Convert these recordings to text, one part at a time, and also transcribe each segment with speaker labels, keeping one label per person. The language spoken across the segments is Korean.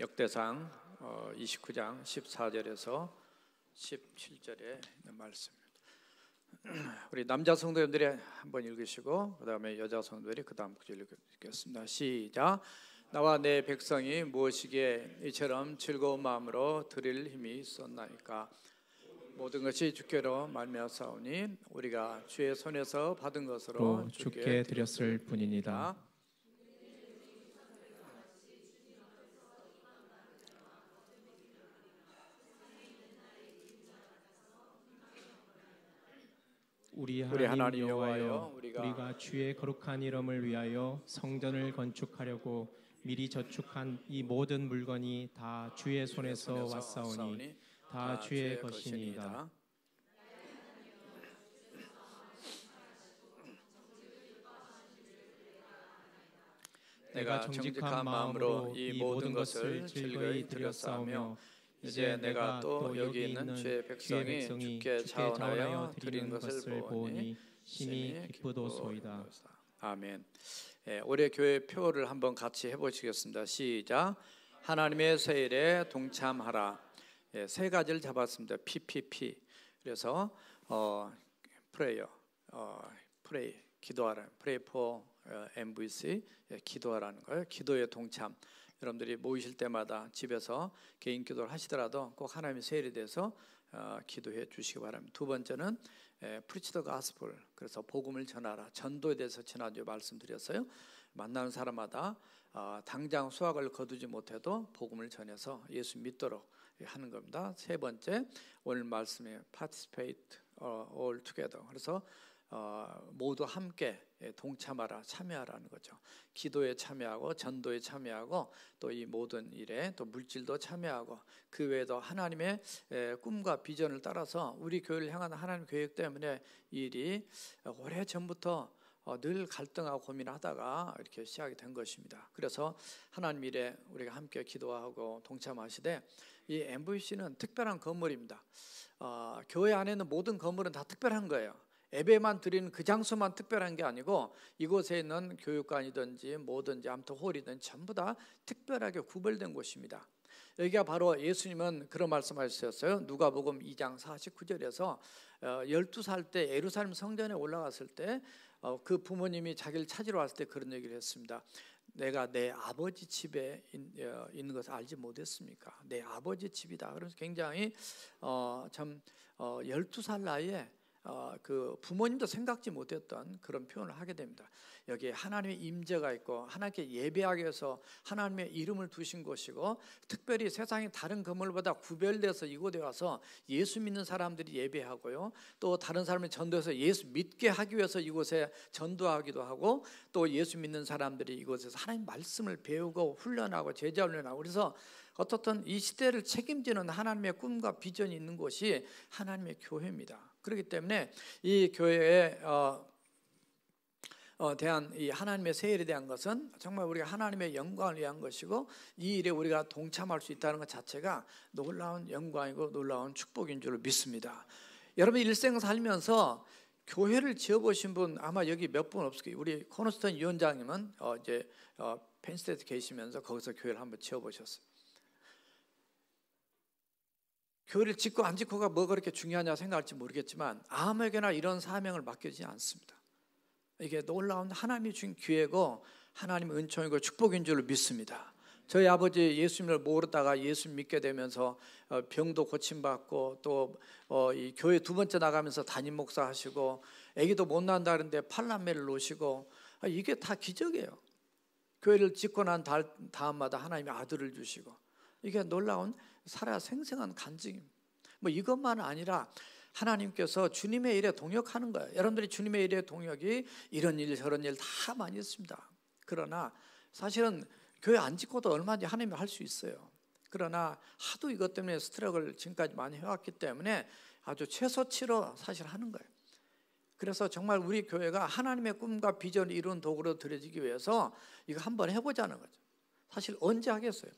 Speaker 1: 역대상 29장 14절에서 17절에 말씀입니다. 우리 남자 성도님들이 한번 읽으시고 그다음에 여자 성도들이 그다음 구절 읽겠습니다. 시작. 나와 내 백성이 무엇이기에 이처럼 즐거운 마음으로 드릴 힘이 있었나이까 모든 것이 주께로 말미암사오니 우리가 주의 손에서 받은 것으로 주께 드렸을 뿐입니다. 우리 하나님 여호와여 우리가 주의 거룩한 이름을 위하여 성전을 건축하려고 미리 저축한 이 모든 물건이 다 주의 손에서 왔사오니 다 주의 것이니이다.
Speaker 2: 내가 정직한 마음으로 이 모든 것을 즐거이 드렸사오며 이제 내가 또 여기 있는 주의 백성이 주께 자원하여 드린 것을 보니 심히
Speaker 1: 기쁘도소이다. 아멘. 예, 올해 교회 표를 한번 같이 해보시겠습니다. 시작. 하나님의 세일에 동참하라. 예, 세 가지를 잡았습니다. PPP. 그래서 어, 프레이어, 어, 프레이, 기도하라. 프레이 포 MVC, 어, 예, 기도하라는 거예요. 기도에 동참. 여러분들이 모이실 때마다 집에서 개인 기도를 하시더라도 꼭 하나님의 세일에 대해서 어, 기도해 주시기 바랍니다. 두 번째는 프리치더 가스풀 그래서 복음을 전하라 전도에 대해서 지난주에 말씀드렸어요. 만나는 사람마다 어, 당장 수확을 거두지 못해도 복음을 전해서 예수 믿도록 하는 겁니다. 세 번째 오늘 말씀에 participate 어, all together 그래서 어, 모두 함께 예, 동참하라 참여하라는 거죠. 기도에 참여하고 전도에 참여하고 또 이 모든 일에 또 물질도 참여하고 그 외에도 하나님의 예, 꿈과 비전을 따라서 우리 교회를 향한 하나님 계획 때문에 일이 어, 오래 전부터 어, 늘 갈등하고 고민하다가 이렇게 시작이 된 것입니다. 그래서 하나님 일에 우리가 함께 기도하고 동참하시되 이 MVC는 특별한 건물입니다. 어, 교회 안에 는 모든 건물은 다 특별한 거예요. 에베만 드리는 그 장소만 특별한 게 아니고 이곳에 있는 교육관이든지 뭐든지 암튼 홀이든 전부 다 특별하게 구별된 곳입니다. 여기가 바로 예수님은 그런 말씀하셨어요. 누가복음 2장 49절에서 12살 어, 때 예루살렘 성전에 올라갔을 때그 어, 부모님이 자기를 찾으러 왔을 때 그런 얘기를 했습니다. 내가 내 아버지 집에 어, 있는 것을 알지 못했습니까? 내 아버지 집이다. 그래서 굉장히 어, 참 어, 12살 나이에 어, 그 부모님도 생각지 못했던 그런 표현을 하게 됩니다. 여기에 하나님의 임재가 있고 하나님께 예배하기 위해서 하나님의 이름을 두신 곳이고 특별히 세상의 다른 건물보다 구별돼서 이곳에 와서 예수 믿는 사람들이 예배하고요. 또 다른 사람을 전도해서 예수 믿게 하기 위해서 이곳에 전도하기도 하고 또 예수 믿는 사람들이 이곳에서 하나님 말씀을 배우고 훈련하고 제자 훈련하고 그래서 어떻든 이 시대를 책임지는 하나님의 꿈과 비전이 있는 곳이 하나님의 교회입니다. 그렇기 때문에 이 교회에 어, 어, 대한 이 하나님의 세일에 대한 것은 정말 우리가 하나님의 영광을 위한 것이고 이 일에 우리가 동참할 수 있다는 것 자체가 놀라운 영광이고 놀라운 축복인 줄 믿습니다. 여러분 일생 살면서 교회를 지어보신 분 아마 여기 몇 분 없을 거예요. 우리 코너스턴 위원장님은 어, 이제 어, 펜스테이트 계시면서 거기서 교회를 한번 지어보셨어요. 교회를 짓고 안 짓고가 뭐 그렇게 중요하냐 생각할지 모르겠지만 아무에게나 이런 사명을 맡겨지지 않습니다. 이게 놀라운 하나님이 준 기회고 하나님 은총이고 축복인 줄 믿습니다. 저희 아버지 예수님을 모르다가 예수 믿게 되면서 어, 병도 고침받고 또 어, 교회 두 번째 나가면서 담임 목사 하시고 아기도 못 난다는데 팔남매를 놓으시고 아, 이게 다 기적이에요. 교회를 짓고 난 다음마다 하나님이 아들을 주시고 이게 놀라운 살아 생생한 간증임뭐 이것만 아니라 하나님께서 주님의 일에 동역하는 거예요. 여러분들이 주님의 일에 동역이 이런 일 저런 일 다 많이 했습니다. 그러나 사실은 교회 안 짓고도 얼마든지 하나님이 할 수 있어요. 그러나 하도 이것 때문에 스트럭을 지금까지 많이 해왔기 때문에 아주 최소치로 사실 하는 거예요. 그래서 정말 우리 교회가 하나님의 꿈과 비전을 이룬 도구로 들여지기 위해서 이거 한번 해보자는 거죠. 사실 언제 하겠어요?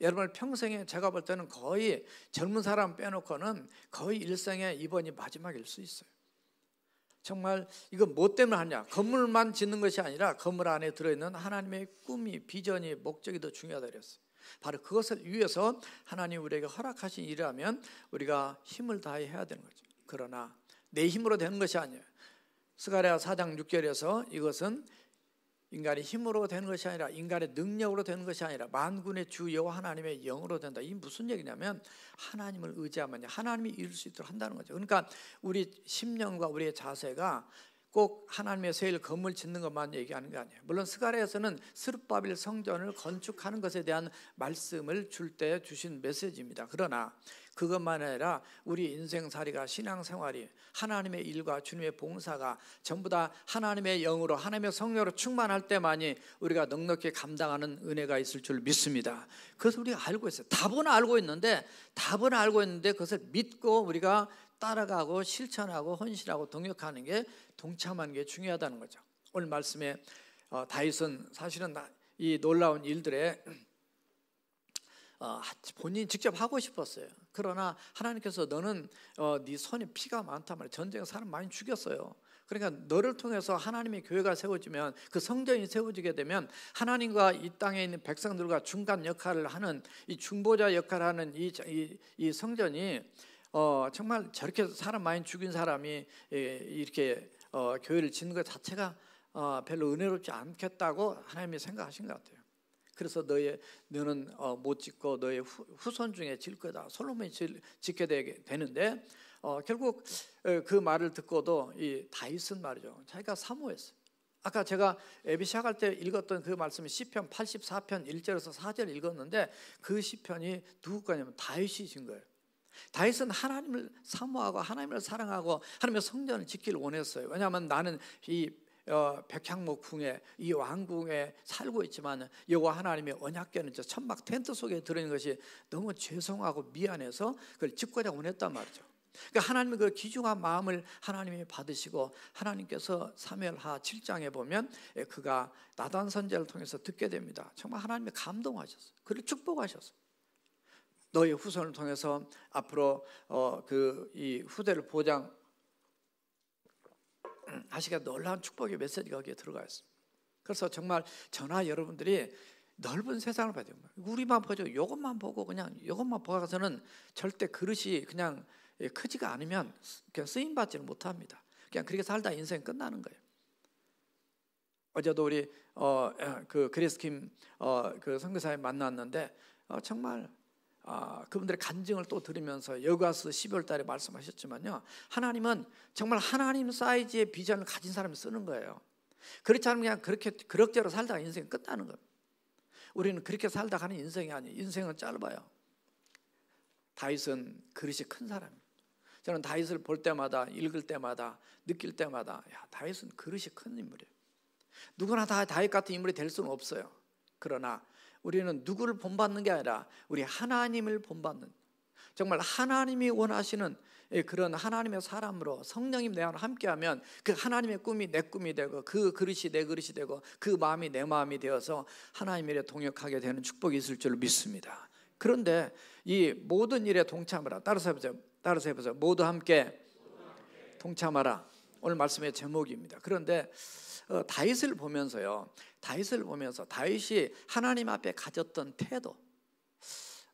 Speaker 1: 여러분 평생에 제가 볼 때는 거의 젊은 사람 빼놓고는 거의 일생에 이번이 마지막일 수 있어요. 정말 이건 뭐 때문에 하냐? 건물만 짓는 것이 아니라 건물 안에 들어있는 하나님의 꿈이 비전이 목적이 더 중요하다 그랬어요. 바로 그것을 위해서 하나님 우리에게 허락하신 일이라면 우리가 힘을 다해 해야 되는 거죠. 그러나 내 힘으로 되는 것이 아니에요. 스가랴 4장 6절에서 이것은 인간의 힘으로 되는 것이 아니라 인간의 능력으로 되는 것이 아니라 만군의 주 여호와 하나님의 영으로 된다. 이 무슨 얘기냐면 하나님을 의지하면 하나님이 이룰 수 있도록 한다는 거죠. 그러니까 우리 심령과 우리의 자세가 꼭 하나님의 세일 건물 짓는 것만 얘기하는 게 아니에요. 물론 스가랴에서는 스룹바빌 성전을 건축하는 것에 대한 말씀을 줄 때 주신 메시지입니다. 그러나 그것만 아니라 우리 인생살이가 신앙생활이 하나님의 일과 주님의 봉사가 전부 다 하나님의 영으로 하나님의 성령으로 충만할 때만이 우리가 넉넉히 감당하는 은혜가 있을 줄 믿습니다. 그것을 우리가 알고 있어요. 답은 알고 있는데 답은 알고 있는데 그것을 믿고 우리가 따라가고 실천하고 헌신하고 동역하는 게 동참하는 게 중요하다는 거죠. 오늘 말씀에 어, 다윗은 사실은 이 놀라운 일들에 어, 본인이 직접 하고 싶었어요. 그러나 하나님께서 너는 어, 네 손에 피가 많단 말이야. 전쟁에 사람 많이 죽였어요. 그러니까 너를 통해서 하나님의 교회가 세워지면 그 성전이 세워지게 되면 하나님과 이 땅에 있는 백성들과 중간 역할을 하는 이 중보자 역할을 하는 이, 이, 이 성전이 어, 정말 저렇게 사람 많이 죽인 사람이 예, 이렇게 어, 교회를 짓는 것 자체가 어, 별로 은혜롭지 않겠다고 하나님이 생각하신 것 같아요. 그래서 너의 너는 어, 못 짓고 너의 후, 손 중에 질 거다. 솔로몬이 질, 짓게 되, 되는데 어, 결국 어, 그 말을 듣고도 이 다윗은 말이죠. 자기가 사모했어요. 아까 제가 에비 시아갈때 읽었던 그 말씀이 시편 84편 1절에서 4절 읽었는데 그 시편이 누구가냐면 다윗이 진 거예요. 다윗은 하나님을 사모하고 하나님을 사랑하고 하나님의 성전을 지키길 원했어요. 왜냐하면 나는 이 어, 백향목궁에 이 왕궁에 살고 있지만 여호와 하나님의 언약궤는 저 천막 텐트 속에 들어있는 것이 너무 죄송하고 미안해서 그걸 집거자 원했단 말이죠. 그러니까 하나님의 그 귀중한 마음을 하나님이 받으시고 하나님께서 사멸하 7장에 보면 예, 그가 나단 선제를 통해서 듣게 됩니다. 정말 하나님이 감동하셨어요. 그를 축복하셨어요. 너의 후손을 통해서 앞으로 어, 그이 후대를 보장 아시가 놀라운 축복의 메시지가 거기에 들어가 있습니다. 그래서 정말 저나 여러분들이 넓은 세상을 봐야 돼요. 우리만 보죠. 이것만 보고 그냥 이것만 보고서는 절대 그릇이 그냥 크지가 않으면 그냥 쓰임 받지는 못합니다. 그냥 그렇게 살다 인생 끝나는 거예요. 어제도 우리 어그 그리스킴 어그 선교사에 만났는데 어, 정말 어, 그분들의 간증을 또 들으면서 여가서 12월 달에 말씀하셨지만요. 하나님은 정말 하나님 사이즈의 비전을 가진 사람을 쓰는 거예요. 그렇지 않으면 그냥 그렇게 그럭저럭 살다가 인생이 끝나는 거예요. 우리는 그렇게 살다 가는 인생이 아니에요. 인생은 짧아요. 다윗은 그릇이 큰 사람이에요. 저는 다윗을 볼 때마다 읽을 때마다 느낄 때마다 야, 다윗은 그릇이 큰 인물이에요. 누구나 다 다윗 같은 인물이 될 수는 없어요. 그러나 우리는 누구를 본받는 게 아니라 우리 하나님을 본받는 정말 하나님이 원하시는 그런 하나님의 사람으로 성령님 내안으 함께하면 그 하나님의 꿈이 내 꿈이 되고 그 그릇이 내 그릇이 되고 그 마음이 내 마음이 되어서 하나님에 동역하게 되는 축복이 있을 줄 믿습니다. 그런데 이 모든 일에 동참하라. 따라서 해보세요. 따라서 해보세요. 모두 함께 동참하라. 오늘 말씀의 제목입니다. 그런데 어, 다윗을 보면서요. 다윗을 보면서 다윗이 하나님 앞에 가졌던 태도.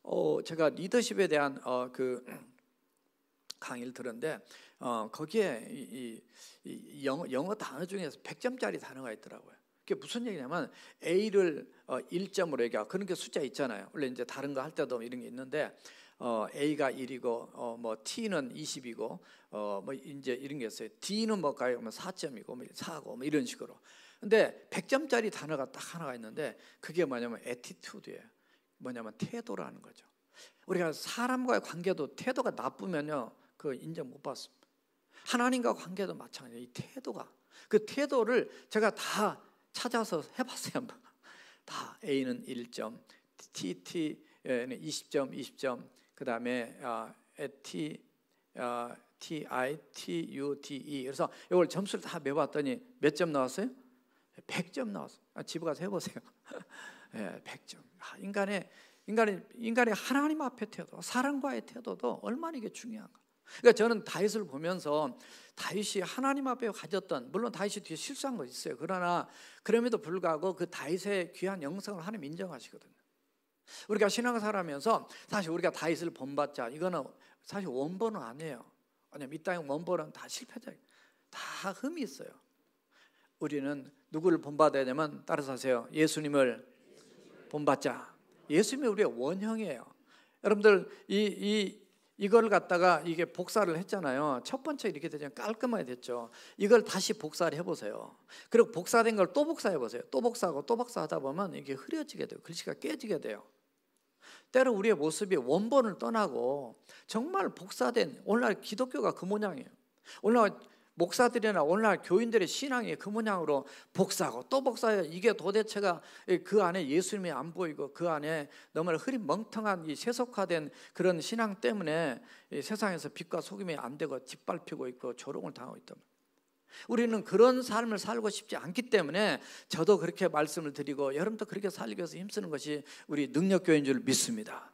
Speaker 1: 어, 제가 리더십에 대한 어, 그 강의를 들었는데 어, 거기에 이, 이 영어, 영어, 단어 중에서 100점짜리 단어가 있더라고요. 그게 무슨 얘기냐면 A를 어, 1점으로 얘기하고 그런 게 숫자 있잖아요. 원래 이제 다른 거 할 때도 이런 게 있는데 어, A가 1이고 어, 뭐 T는 20이고 어, 뭐 이제 이런 게 있어요. D는 뭘까요? 뭐 4점이고 뭐 4고 뭐, 뭐 이런 식으로. 근데 100점짜리 단어가 딱 하나가 있는데 그게 뭐냐면 t u d e 예요 뭐냐면 태도라는 거죠. 우리가 사람과의 관계도 태도가 나쁘면요. 그 인정 못 받습니다. 하나님과 관계도 마찬가지예요. 이 태도가 그 태도를 제가 다 찾아서 해 봤어요. 다 A는 1점, t t 20점, 20점, 그 다음에 어, T 어, T I T U T E 그래서 이걸 점수를 다 매봤더니 몇 점 나왔어요? 100점 나왔어요. 아, 집에 가서 해보세요. 예, 100점. 아, 인간의 인간의 인간의 하나님 앞에 태도, 사랑과의 태도도 얼마나 이게 중요한가. 그러니까 저는 다윗을 보면서 다윗이 하나님 앞에 가졌던 물론 다윗이 뒤에 실수한 거 있어요. 그러나 그럼에도 불구하고 그 다윗의 귀한 영성을 하나님 인정하시거든요. 우리가 신앙사라면서 사실 우리가 다윗을 본받자 이거는 사실 원본은 아니에요. 아니면이 땅의 원본은 다 실패자, 다 흠이 있어요. 우리는 누구를 본받아야 되면 따라서 하세요. 예수님을 본받자. 예수님이 우리의 원형이에요. 여러분들 이, 이 이걸 갖다가 이게 복사를 했잖아요. 첫 번째 이렇게 되잖아요. 깔끔하게 됐죠. 이걸 다시 복사를 해보세요. 그리고 복사된 걸 또 복사해보세요. 또 복사하고 또 복사하다 보면 이게 흐려지게 돼요. 글씨가 깨지게 돼요. 때로 우리의 모습이 원본을 떠나고 정말 복사된 오늘날 기독교가 그 모양이에요. 오늘날 목사들이나 오늘날 교인들의 신앙의그 모양으로 복사하고 또복사해 이게 도대체가 그 안에 예수님이 안 보이고 그 안에 너무 나 흐린 멍텅한 이 세속화된 그런 신앙 때문에 세상에서 빛과 속임이 안 되고 짓밟히고 있고 조롱을 당하고 있다. 우리는 그런 삶을 살고 싶지 않기 때문에 저도 그렇게 말씀을 드리고 여러분도 그렇게 살기 위해서 힘쓰는 것이 우리 능력교인 줄 믿습니다.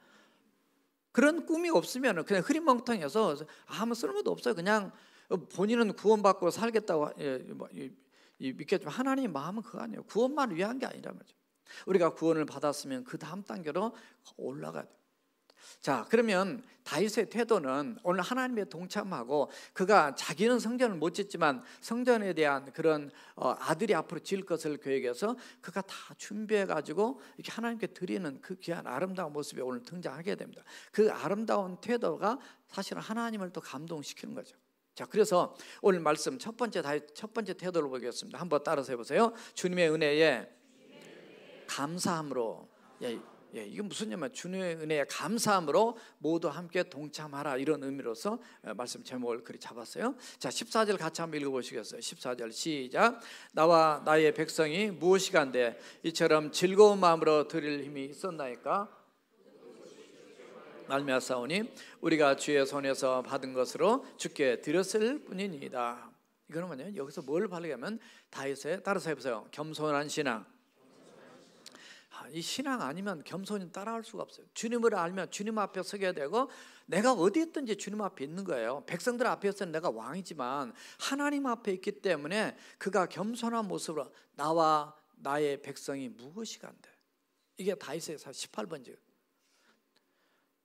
Speaker 1: 그런 꿈이 없으면 그냥 흐린 멍텅해서 아무 쓸모도 없어요. 그냥 본인은 구원받고 살겠다고 예, 뭐, 믿겠지만 하나님 마음은 그거 아니에요. 구원만 위한 게아니란 말이죠. 우리가 구원을 받았으면 그 다음 단계로 올라가야 돼요. 자, 그러면 다윗의 태도는 오늘 하나님의 동참하고 그가 자기는 성전을 못 짓지만 성전에 대한 그런 어, 아들이 앞으로 질 것을 계획해서 그가 다 준비해 가지고 이렇게 하나님께 드리는 그 귀한 아름다운 모습이 오늘 등장하게 됩니다. 그 아름다운 태도가 사실은 하나님을 또 감동시키는 거죠. 자, 그래서 오늘 말씀 첫 번째 첫 번째 태도를 보겠습니다. 한번 따라서 해보세요. 주님의 은혜에 감사함으로. 예, 예, 이게 무슨 냐면 주님의 은혜에 감사함으로 모두 함께 동참하라 이런 의미로서 어, 말씀 제목을 그리 잡았어요. 자, 14절 같이 한번 읽어 보시겠어요? 14절 시작. 나와 나의 백성이 무엇이간데 이처럼 즐거운 마음으로 드릴 힘이 있었나이까 말미암사오니 우리가 주의 손에서 받은 것으로 주께 드렸을 뿐입니다 이거는 뭐냐? 여기서 뭘 바르냐면 다윗의 따라서 해보세요. 겸손한 신앙. 아, 이 신앙 아니면 겸손히 따라할 수가 없어요. 주님을 알면 주님 앞에 서게 되고 내가 어디 있든지 주님 앞에 있는 거예요. 백성들 앞에서는 내가 왕이지만 하나님 앞에 있기 때문에 그가 겸손한 모습으로 나와 나의 백성이 무엇이간데 이게 다윗의 18번째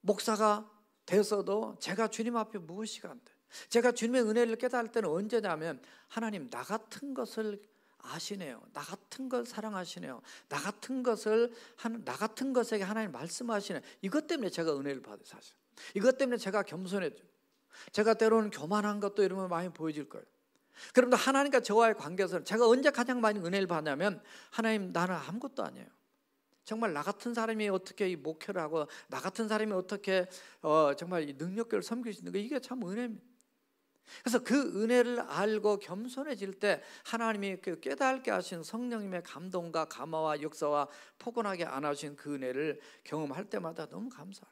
Speaker 1: 목사가 됐어도 제가 주님 앞에 무엇이가 안 돼. 제가 주님의 은혜를 깨달을 때는 언제냐면 하나님 나 같은 것을 아시네요. 나 같은 걸 사랑하시네요. 나 같은 것을 나 같은 것에게 하나님 말씀하시네. 이것 때문에 제가 은혜를 받아요, 사실. 이것 때문에 제가 겸손해져. 제가 때로는 교만한 것도 이러면 많이 보여질 거예요. 그럼또 하나님과 저와의 관계에서 는 제가 언제 가장 많이 은혜를 받냐면 하나님 나는 아무것도 아니에요. 정말 나 같은 사람이 어떻게 이 목회를 하고 나 같은 사람이 어떻게 어, 정말 능력교를 섬기시는 거 이게 참 은혜입니다. 그래서 그 은혜를 알고 겸손해질 때 하나님이 그 깨닫게 하신 성령님의 감동과 감화와 역사와 포근하게 안아주신 그 은혜를 경험할 때마다 너무 감사합니다.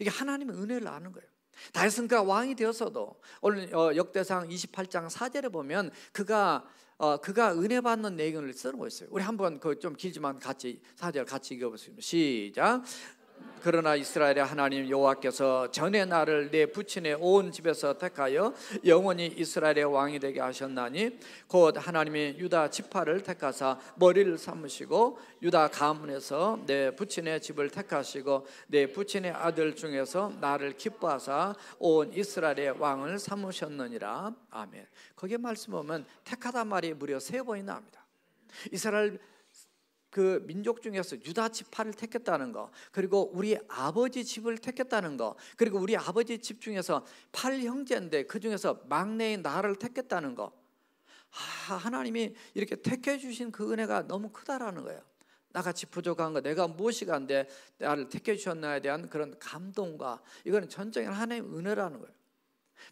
Speaker 1: 이게 하나님의 은혜를 아는 거예요. 다윗은 그가 왕이 되었어도 오늘 어, 역대상 28장 4절에 보면 그가 어, 그가 은혜 받는 내용을 쓰는 거였어요. 우리 한번 그 좀 길지만 같이 사절 같이 읽어보겠습니다. 시작. 그러나 이스라엘의 하나님 여호와께서 전에 나를 내 부친의 온 집에서 택하여 영원히 이스라엘의 왕이 되게 하셨나니 곧 하나님이 유다 지파를 택하사 머리를 삼으시고 유다 가문에서 내 부친의 집을 택하시고 내 부친의 아들 중에서 나를 기뻐하사 온 이스라엘의 왕을 삼으셨느니라 아멘. 거기에 말씀 보면 택하다 말이 무려 세 번이나 합니다. 이스라엘 그 민족 중에서 유다 지파를 택했다는 거, 그리고 우리 아버지 집을 택했다는 거, 그리고 우리 아버지 집 중에서 팔 형제인데 그 중에서 막내인 나를 택했다는 거. 아, 하나님이 이렇게 택해 주신 그 은혜가 너무 크다라는 거예요. 나같이 부족한 거, 내가 무엇이 간데 나를 택해 주셨나에 대한 그런 감동과 이거는 전적인 하나님의 은혜라는 거예요.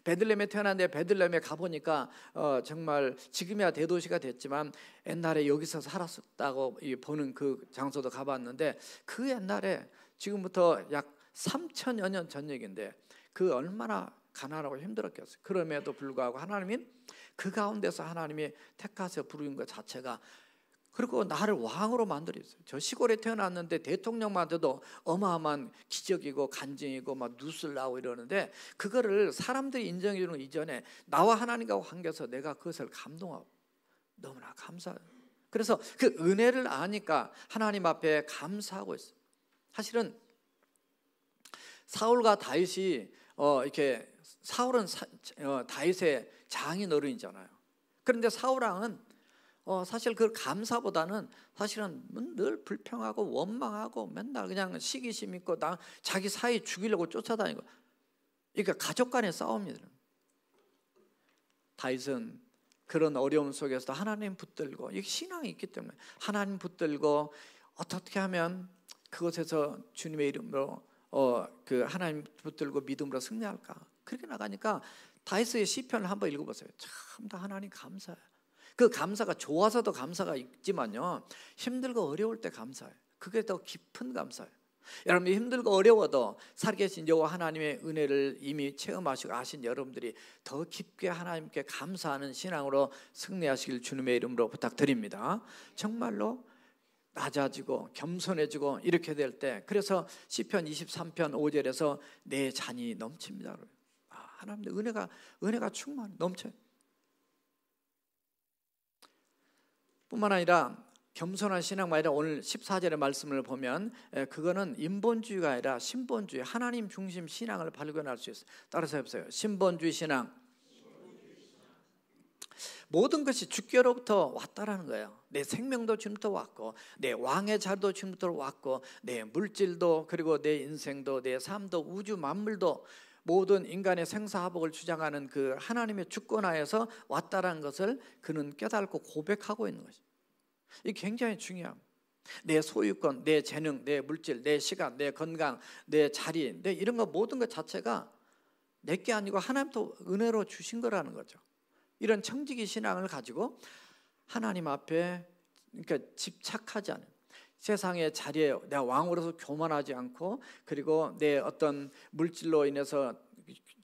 Speaker 1: 베들레헴에 태어났는데 베들레헴에 가보니까 어, 정말 지금이야 대도시가 됐지만 옛날에 여기서 살았다고 었 보는 그 장소도 가봤는데 그 옛날에 지금부터 약 3천여 년 전 얘기인데 그 얼마나 가난하고 힘들었겠어요. 그럼에도 불구하고 하나님이그 가운데서 하나님이 택하세 부르는 것 자체가 그리고 나를 왕으로 만들었어요. 저 시골에 태어났는데 대통령 만들도 어마어마한 기적이고 간증이고 막 뉴스 나오고 이러는데 그거를 사람들이 인정해 주는 이전에 나와 하나님과 관계에서 내가 그것을 감동하고 너무나 감사해요. 그래서 그 은혜를 아니까 하나님 앞에 감사하고 있어요. 사실은 사울과 다윗이 어 이렇게 사울은 어 다윗의 장인 어른이잖아요. 그런데 사울왕은 어, 사실 그 감사보다는 사실은 뭐 늘 불평하고 원망하고 맨날 그냥 시기심 있고 나 자기 사이 죽이려고 쫓아다니고 그러니까 가족 간의 싸움이더라. 다윗은 그런 어려움 속에서도 하나님 붙들고 이 신앙이 있기 때문에 하나님 붙들고 어떻게 하면 그것에서 주님의 이름으로 어, 그 하나님 붙들고 믿음으로 승리할까 그렇게 나가니까 다윗의 시편을 한번 읽어보세요. 참 다 하나님 감사해요. 그 감사가 좋아서도 감사가 있지만요. 힘들고 어려울 때 감사해요. 그게 더 깊은 감사예요. 여러분이 힘들고 어려워도 살계신 여호와 하나님의 은혜를 이미 체험하시고 아신 여러분들이 더 깊게 하나님께 감사하는 신앙으로 승리하시길 주님의 이름으로 부탁드립니다. 정말로 낮아지고 겸손해지고 이렇게 될 때 그래서 시편 23편 5절에서 내 잔이 넘칩니다. 아, 하나님의 은혜가 은혜가 충만 넘쳐요. 뿐만 아니라 겸손한 신앙만 아니라 오늘 14절의 말씀을 보면 그거는 인본주의가 아니라 신본주의 하나님 중심 신앙을 발견할 수 있어요. 따라서 해보세요. 신본주의 신앙. 모든 것이 주께로부터 왔다라는 거예요. 내 생명도 주님부터 왔고, 내 왕의 자리도 주님부터 왔고, 내 물질도 그리고 내 인생도 내 삶도 우주 만물도 모든 인간의 생사하복을 주장하는 그 하나님의 주권하에서 왔다라는 것을 그는 깨달고 고백하고 있는 것입니다. 이 굉장히 중요합내 소유권, 내 재능, 내 물질, 내 시간, 내 건강, 내 자리, 내 이런 거 모든 것 자체가 내게 아니고 하나님도 은혜로 주신 거라는 거죠. 이런 청지기 신앙을 가지고 하나님 앞에 그러니까 집착하지 않는 세상의 자리에 내가 왕으로서 교만하지 않고 그리고 내 어떤 물질로 인해서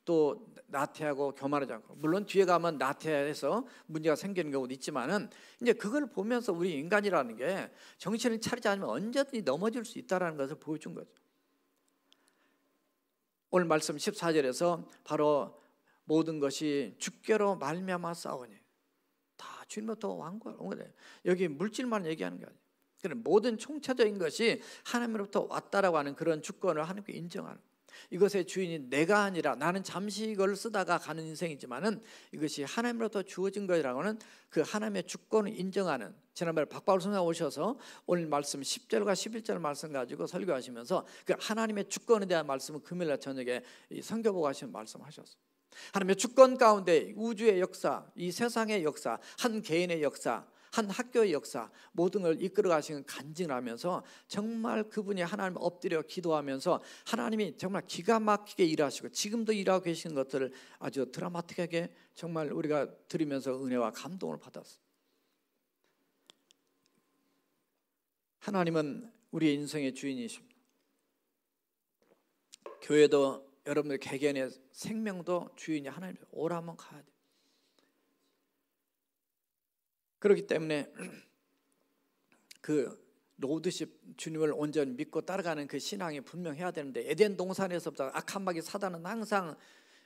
Speaker 1: 또 나태하고 교만하지 않고 물론 뒤에 가면 나태해서 문제가 생기는 경우도 있지만은 이제 그걸 보면서 우리 인간이라는 게 정신을 차리지 않으면 언제든지 넘어질 수 있다라는 것을 보여준 거죠. 오늘 말씀 14절에서 바로 모든 것이 주께로 말미암아 싸우니 다 주님부터 왕과 온거래 여기 물질만 얘기하는 게 아니에요. 그런 모든 총체적인 것이 하나님으로부터 왔다라고 하는 그런 주권을 하나님께 인정하는 이것의 주인이 내가 아니라 나는 잠시 이걸 쓰다가 가는 인생이지만은 이것이 하나님으로부터 주어진 것이라고는 그 하나님의 주권을 인정하는 지난번에 박바울 선생 오셔서 오늘 말씀 10절과 11절 말씀 가지고 설교하시면서 그 하나님의 주권에 대한 말씀을 금요일 날 저녁에 성교보고 하시는 말씀하셨어요. 하나님의 주권 가운데 우주의 역사, 이 세상의 역사, 한 개인의 역사, 한 학교의 역사 모든 걸 이끌어 가시는 간증을 하면서 정말 그분이 하나님 엎드려 기도하면서 하나님이 정말 기가 막히게 일하시고 지금도 일하고 계시는 것들을 아주 드라마틱하게 정말 우리가 들으면서 은혜와 감동을 받았어요. 하나님은 우리의 인생의 주인이십니다. 교회도 여러분들 개개인의 생명도 주인이 하나님 오라 한 가야 돼. 그렇기 때문에 그 로드십 주님을 온전히 믿고 따라가는 그 신앙이 분명해야 되는데 에덴 동산에서부터 악한 마귀 사단은 항상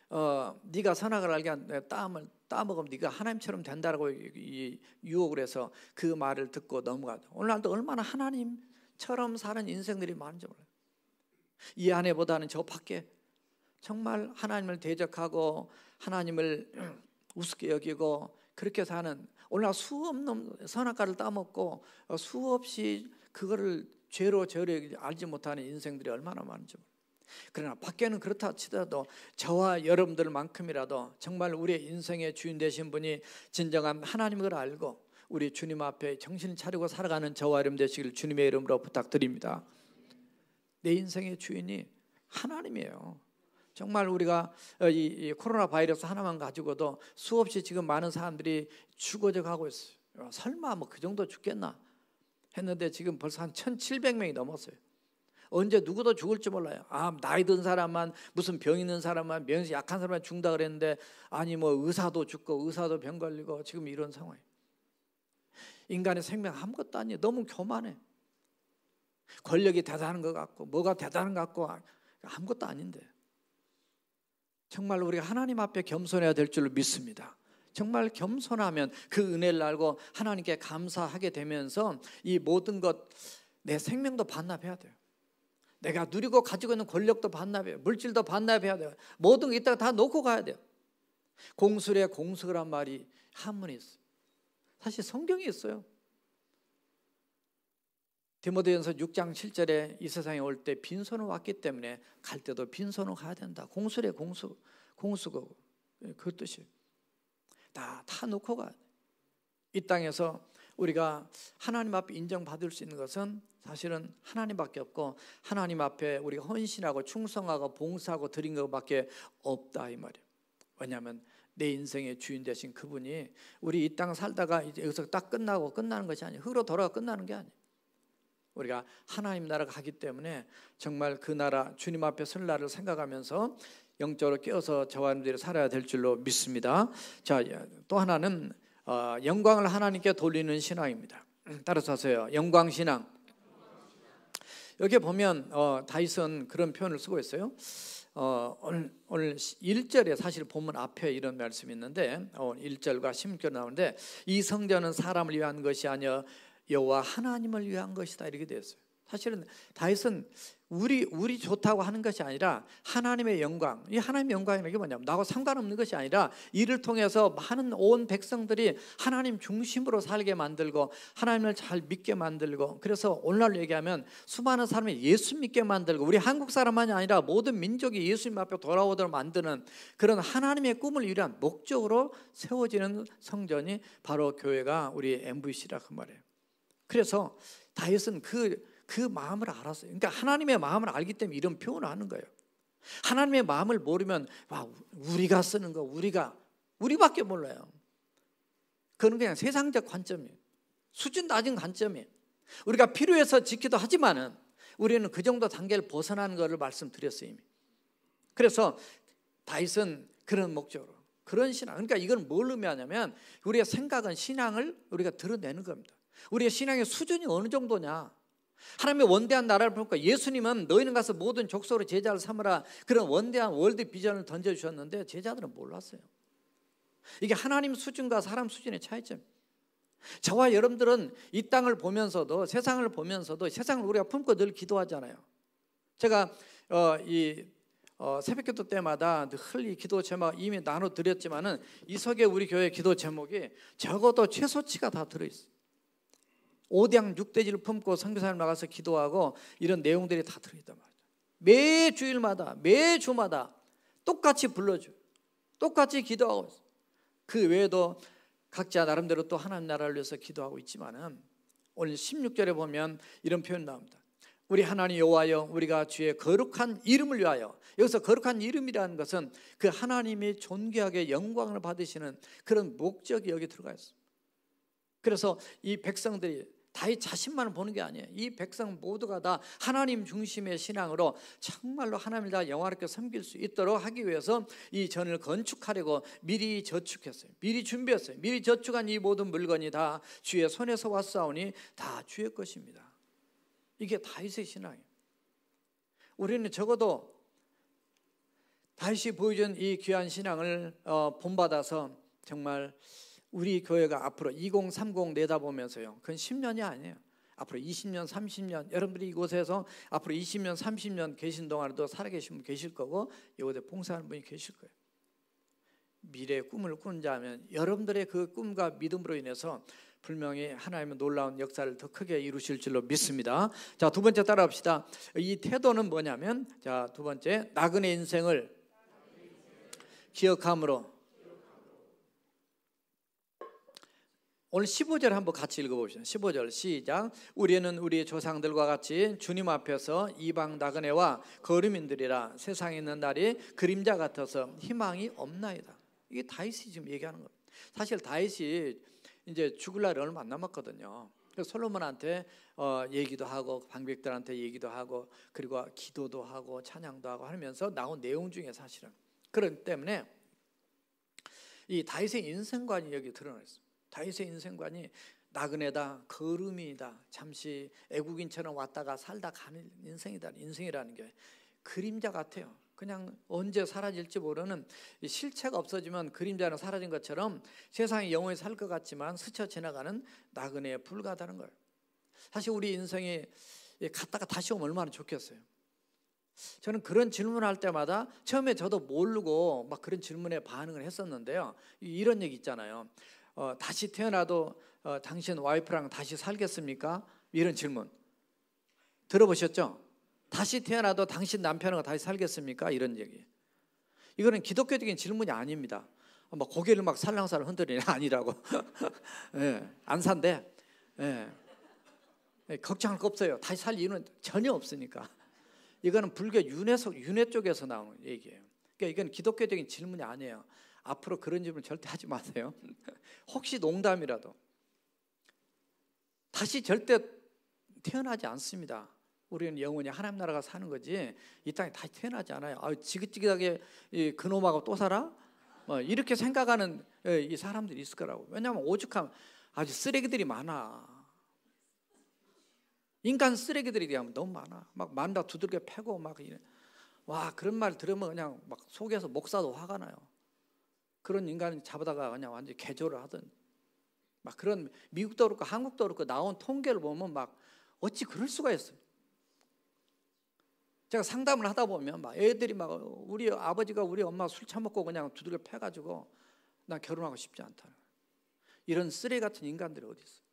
Speaker 1: 어, 네가 선악을 알게 한 땀을 따먹으면 네가 하나님처럼 된다라고 유혹을 해서 그 말을 듣고 넘어가죠. 오늘날도 얼마나 하나님처럼 사는 인생들이 많은지 몰라요. 이 안에보다는 저 밖에 정말 하나님을 대적하고 하나님을 우습게 여기고 그렇게 사는 올라가 수없는 선악과를 따먹고 수없이 그거를 죄로 저를 알지 못하는 인생들이 얼마나 많은지 그러나 밖에는 그렇다 치더라도 저와 여러분들만큼이라도 정말 우리의 인생의 주인 되신 분이 진정한 하나님을 알고 우리 주님 앞에 정신을 차리고 살아가는 저와 여러분 되시길 주님의 이름으로 부탁드립니다. 내 인생의 주인이 하나님이에요. 정말 우리가 어, 이 코로나 바이러스 하나만 가지고도 수없이 지금 많은 사람들이 죽어져 가고 있어요. 설마 뭐 그 정도 죽겠나 했는데 지금 벌써 한 1,700명이 넘었어요. 언제 누구도 죽을지 몰라요. 아, 나이 든 사람만 무슨 병 있는 사람만 명역 약한 사람만 죽다 그랬는데 아니 뭐 의사도 죽고 의사도 병 걸리고 지금 이런 상황이 에요 인간의 생명 아무것도 아니에요. 너무 교만해. 권력이 대단한 것 같고 뭐가 대단한 것 같고 아무것도 아닌데 정말로 우리가 하나님 앞에 겸손해야 될 줄 믿습니다. 정말 겸손하면 그 은혜를 알고 하나님께 감사하게 되면서 이 모든 것 내 생명도 반납해야 돼요. 내가 누리고 가지고 있는 권력도 반납해요. 물질도 반납해야 돼요. 모든 게 있다가 다 놓고 가야 돼요. 공수래 공수란 말이 한문이 있어요. 사실 성경이 있어요. 디모데전서 6장 7절에 이 세상에 올 때 빈손으로 왔기 때문에 갈 때도 빈손으로 가야 된다. 공수래 공수 공수고 예, 그 뜻이 다 다 놓고 가. 이 땅에서 우리가 하나님 앞에 인정받을 수 있는 것은 사실은 하나님밖에 없고 하나님 앞에 우리가 헌신하고 충성하고 봉사하고 드린 것밖에 없다 이 말이에요. 왜냐하면 내 인생의 주인 되신 그분이 우리 이 땅 살다가 이제 여기서 딱 끝나고 끝나는 것이 아니에요. 흙으로 돌아가 끝나는 게 아니에요. 우리가 하나님 나라가 기 때문에 정말 그 나라 주님 앞에 설 날을 생각하면서 영적으로 깨어서 저와 여러분들이 살아야 될 줄로 믿습니다. 자, 예, 또 하나는 어, 영광을 하나님께 돌리는 신앙입니다. 따라서 하세요. 영광 신앙. 여기 보면 어, 다이슨 그런 표현을 쓰고 있어요. 어, 오늘, 오늘 1절에 사실 본문 앞에 이런 말씀이 있는데 어, 1절과 16절 나오는데 이 성전은 사람을 위한 것이 아니여 여호와 하나님을 위한 것이다 이렇게 되었어요. 사실은 다윗은 우리 우리 좋다고 하는 것이 아니라 하나님의 영광. 이 하나님의 영광이라는 게 뭐냐면 나하 상관없는 것이 아니라 이를 통해서 많은 온 백성들이 하나님 중심으로 살게 만들고 하나님을 잘 믿게 만들고 그래서 오늘날 얘기하면 수많은 사람이 예수 믿게 만들고 우리 한국 사람만이 아니라 모든 민족이 예수님 앞에 돌아오도록 만드는 그런 하나님의 꿈을 위한 목적으로 세워지는 성전이 바로 교회가 우리 MVC라 그 말이에요. 그래서 다윗은 그, 그 마음을 알았어요. 그러니까 하나님의 마음을 알기 때문에 이런 표현을 하는 거예요. 하나님의 마음을 모르면 와 우리가 쓰는 거 우리가 우리밖에 몰라요. 그건 그냥 세상적 관점이에요. 수준 낮은 관점이에요. 우리가 필요해서 지키도 하지만은 우리는 그 정도 단계를 벗어나는 것을 말씀드렸어요 이미. 그래서 다윗은 그런 목적으로 그런 신앙. 그러니까 이건 뭘 의미하냐면 우리의 생각은 신앙을 우리가 드러내는 겁니다. 우리의 신앙의 수준이 어느 정도냐? 하나님의 원대한 나라를 보니까 예수님은 너희는 가서 모든 족속으로 제자를 삼으라 그런 원대한 월드 비전을 던져주셨는데 제자들은 몰랐어요. 이게 하나님 수준과 사람 수준의 차이점. 저와 여러분들은 이 땅을 보면서도 세상을 보면서도 세상을 우리가 품고 늘 기도하잖아요. 제가 어, 이 어, 새벽기도 때마다 흘리 기도 제목 이미 나눠 드렸지만은 이석의 우리 교회 기도 제목이 적어도 최소치가 다 들어있어요. 오대양 육돼지를 품고 성교사님 나가서 기도하고 이런 내용들이 다 들어있단 말이죠. 매 주일마다 매 주마다 똑같이 불러줘요. 똑같이 기도하고 있어요. 그 외에도 각자 나름대로 또 하나님 나라를 위해서 기도하고 있지만은 오늘 16절에 보면 이런 표현 나옵니다. 우리 하나님 여호와여 우리가 주의 거룩한 이름을 위하여 여기서 거룩한 이름이라는 것은 그 하나님이 존귀하게 영광을 받으시는 그런 목적이 여기 들어가 있습니다. 그래서 이 백성들이 다윗 자신만 보는 게 아니에요. 이 백성 모두가 다 하나님 중심의 신앙으로 정말로 하나님을 다 영화롭게 섬길 수 있도록 하기 위해서 이 전을 건축하려고 미리 저축했어요. 미리 준비했어요. 미리 저축한 이 모든 물건이 다 주의 손에서 왔사오니 다 주의 것입니다. 이게 다윗의 신앙이에요. 우리는 적어도 다윗 보여준 이 귀한 신앙을 어, 본받아서 정말 우리 교회가 앞으로 2030 내다보면서요. 그건 10년이 아니에요. 앞으로 20년, 30년 여러분들이 이곳에서 앞으로 20년, 30년 계신 동안에도 살아계신 분 계실 거고 이곳에 봉사하는 분이 계실 거예요. 미래의 꿈을 꾸자면 여러분들의 그 꿈과 믿음으로 인해서 분명히 하나님의 놀라운 역사를 더 크게 이루실 줄로 믿습니다. 자, 두 번째 따라합시다. 이 태도는 뭐냐면 자, 두 번째 나그네 인생을 기억함으로 오늘 15절 한번 같이 읽어봅시다. 15절 시작. 우리는 우리 조상들과 같이 주님 앞에서 이방 나그네와 거류인들이라 세상에 있는 날이 그림자 같아서 희망이 없나이다. 이게 다윗이 지금 얘기하는 겁니다. 사실 다윗이 이제 죽을 날이 얼마 안 남았거든요. 그래서 솔로몬한테 어, 얘기도 하고 방백들한테 얘기도 하고 그리고 기도도 하고 찬양도 하고 하면서 나온 내용 중에 사실은 그런 때문에 이 다윗의 인생관이 여기 드러나 있습다 다윗의 인생관이 나그네다, 걸음이다 잠시 애국인처럼 왔다가 살다 가는 인생이다, 인생이라는 게 그림자 같아요. 그냥 언제 사라질지 모르는 실체가 없어지면 그림자는 사라진 것처럼 세상에 영원히 살 것 같지만 스쳐 지나가는 나그네에 불과하다는 걸. 사실 우리 인생이 갔다가 다시 오면 얼마나 좋겠어요. 저는 그런 질문할 을 때마다 처음에 저도 모르고 막 그런 질문에 반응을 했었는데요. 이런 얘기 있잖아요. 어, 다시 태어나도 어, 당신 와이프랑 다시 살겠습니까? 이런 질문 들어보셨죠? 다시 태어나도 당신 남편하고 다시 살겠습니까? 이런 얘기. 이거는 기독교적인 질문이 아닙니다. 막 어, 뭐 고개를 막 살랑살랑 흔들리는 아니라고. 예, 안 산대. 예. 예. 걱정할 거 없어요. 다시 살 이유는 전혀 없으니까. 이거는 불교 윤회 쪽에서 나오는 얘기예요. 그러니까 이건 기독교적인 질문이 아니에요. 앞으로 그런 질문 절대 하지 마세요. 혹시 농담이라도 다시 절대 태어나지 않습니다. 우리는 영원히 하나님 나라가 사는 거지 이 땅에 다시 태어나지 않아요. 아 지긋지긋하게 이 그놈하고 또 살아? 뭐 이렇게 생각하는 예, 이 사람들이 있을 거라고. 왜냐하면 오죽하면 아주 쓰레기들이 많아. 인간 쓰레기들에 대하면 너무 많아. 막 만다 두들겨 패고 막 이래. 와 그런 말 들으면 그냥 막 속에서 목사도 화가 나요. 그런 인간을 잡아다가 그냥 완전히 개조를 하든 막 그런 미국도 그렇고 한국도 그렇고 나온 통계를 보면 막 어찌 그럴 수가 있어요. 제가 상담을 하다 보면 막 애들이 막 우리 아버지가 우리 엄마 술 처먹고 그냥 두들겨 패가지고 나 결혼하고 싶지 않다. 이런 쓰레기 같은 인간들이 어디 있어?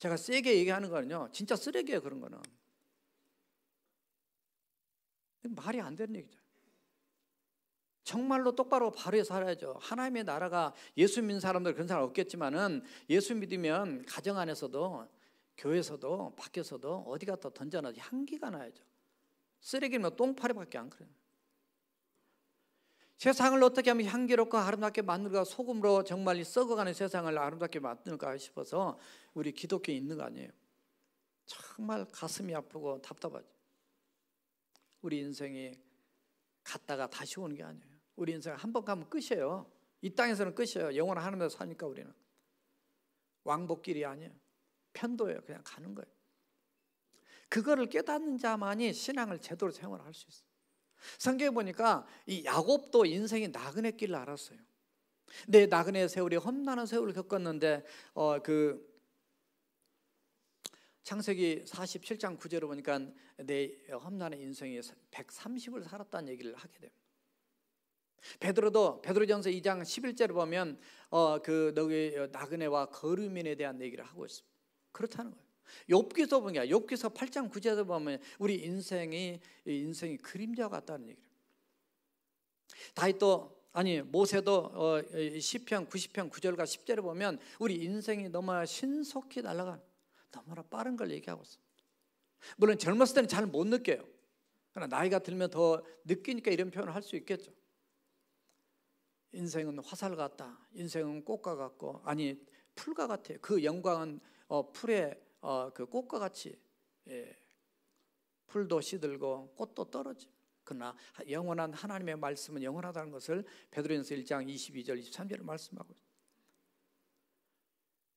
Speaker 1: 제가 세게 얘기하는 거는요, 진짜 쓰레기예요 그런 거는 말이 안 되는 얘기죠. 정말로 똑바로 바르게 살아야죠. 하나님의 나라가 예수 믿는 사람들 그런 사람 없겠지만은 예수 믿으면 가정 안에서도 교회에서도 밖에서도 어디 갔다 던져놔도 향기가 나야죠. 쓰레기는 뭐 똥파리밖에 안 그래요. 세상을 어떻게 하면 향기롭고 아름답게 만들까 소금으로 정말 썩어가는 세상을 아름답게 만들까 싶어서 우리 기독교에 있는 거 아니에요. 정말 가슴이 아프고 답답하죠. 우리 인생이 갔다가 다시 오는 게 아니에요. 우리 인생 한번 가면 끝이에요. 이 땅에서는 끝이에요. 영원한 하나님에서 사니까 우리는. 왕복길이 아니에요. 편도예요. 그냥 가는 거예요. 그거를 깨닫는 자만이 신앙을 제대로 생활할 수 있어요. 성경에 보니까 이 야곱도 인생이 나그네 길을 알았어요. 내 나그네 세월이 험난한 세월을 겪었는데 어, 그 창세기 47장 9절을 보니까 내 험난한 인생이 130을 살았다는 얘기를 하게 됩니다. 베드로도 베드로전서 2장 11절을 보면 어, 그 너희 나그네와 거류민에 대한 얘기를 하고 있습니다. 그렇다는 거예요. 욥기서 보면 욥기서 8장 9절에 보면 우리 인생이 인생이 그림자 같다는 얘기를. 다윗도 아니 모세도 어, 시편 90편 9절과 10절을 보면 우리 인생이 너무나 신속히 날아가 너무나 빠른 걸 얘기하고 있습니다. 물론 젊었을 때는 잘 못 느껴요. 그러나 나이가 들면 더 느끼니까 이런 표현을 할 수 있겠죠. 인생은 화살 같다. 인생은 꽃과 같고 아니 풀과 같아요. 그 영광은 어, 풀의 어, 그 꽃과 같이 예. 풀도 시들고 꽃도 떨어지. 그러나 영원한 하나님의 말씀은 영원하다는 것을 베드로전서 1장 22절 23절에 말씀하고 있습니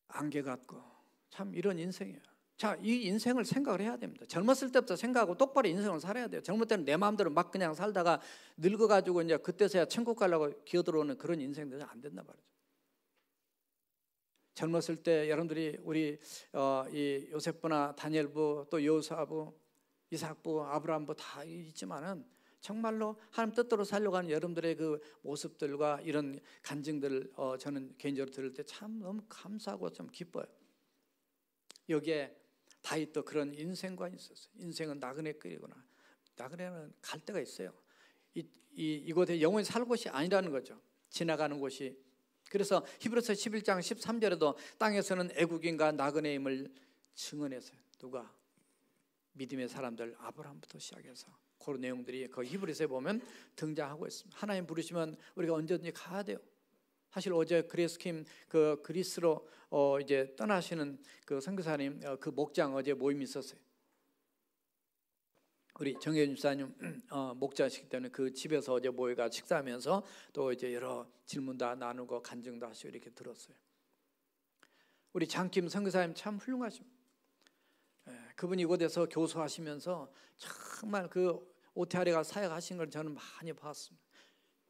Speaker 1: 안개 같고 참 이런 인생이에요. 자, 이 인생을 생각을 해야 됩니다. 젊었을 때부터 생각하고 똑바로 인생을 살아야 돼요. 젊을 때는 내 마음대로 막 그냥 살다가 늙어가지고 이제 그때서야 천국 가려고 기어들어오는 그런 인생들은 안 된다 말이죠. 젊었을 때 여러분들이 우리 어, 이 요셉부나 다니엘부 또여사부 이삭부 아브라함부 다 있지만은 정말로 하나님 뜻대로 살려고 하는 여러분들의 그 모습들과 이런 간증들을 어, 저는 개인적으로 들을 때 참 너무 감사하고 좀 기뻐요. 여기에 바이또 그런 인생관이 있었어요. 인생은 나그네 끌이구나. 나그네는 갈 데가 있어요. 이, 이, 이곳에 영원히 살 곳이 아니라는 거죠. 지나가는 곳이. 그래서 히브리서 11장 13절에도 땅에서는 애국인과 나그네임을 증언했어요. 누가? 믿음의 사람들 아브라함부터 시작해서 그런 내용들이 그 히브리서에 보면 등장하고 있습니다. 하나님 부르시면 우리가 언제든지 가야 돼요. 사실 어제 그리스킴그 그리스로 어 이제 떠나시는 그 선교사님 어, 그 목장 어제 모임이 있었어요. 우리 정혜준 사님 어, 목자시기 때문에 그 집에서 어제 모여가 식사하면서 또 이제 여러 질문도 나누고 간증도 하시고 이렇게 들었어요. 우리 장킴 선교사님 참 훌륭하십니다. 예, 그분이 이곳에서 교수하시면서 정말 그 오태아리가 사역하신 걸 저는 많이 봤습니다.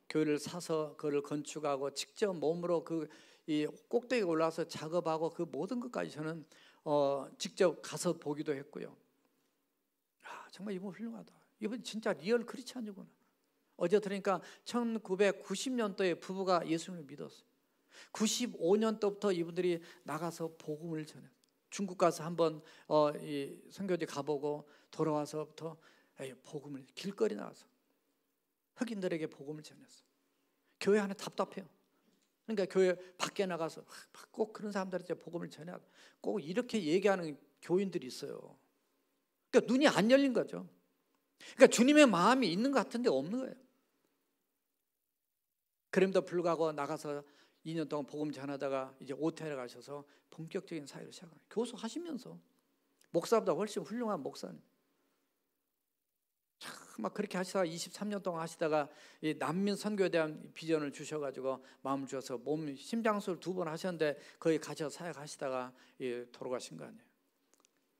Speaker 1: 교회를 사서 그를 건축하고 직접 몸으로 그이 꼭대기 올라서 작업하고 그 모든 것까지 저는 어, 직접 가서 보기도 했고요. 아, 정말 이분 훌륭하다. 이분 진짜 리얼 크리스찬이구나. 어제 들으니까 1990년도에 부부가 예수를 믿었어요. 95년도부터 이분들이 나가서 복음을 전해. 중국 가서 한번 어, 이 선교지 가보고 돌아와서부터 에이, 복음을 길거리 나와서 흑인들에게 복음을 전했어. 교회 안에 답답해요. 그러니까 교회 밖에 나가서 아, 꼭 그런 사람들한테 복음을 전해야 꼭 이렇게 얘기하는 교인들이 있어요. 그러니까 눈이 안 열린 거죠. 그러니까 주님의 마음이 있는 것 같은데 없는 거예요. 그럼에도 불구하고 나가서 2년 동안 복음 전하다가 이제 오태에 가셔서 본격적인 사회를 시작합니다. 교수하시면서 목사보다 훨씬 훌륭한 목사님. 막 그렇게 하시다가 23년 동안 하시다가 이 난민 선교에 대한 비전을 주셔가지고 마음을 주셔서 몸 심장술 두 번 하셨는데 거기 가셔 서 사역하시다가 이 돌아가신 거 아니에요.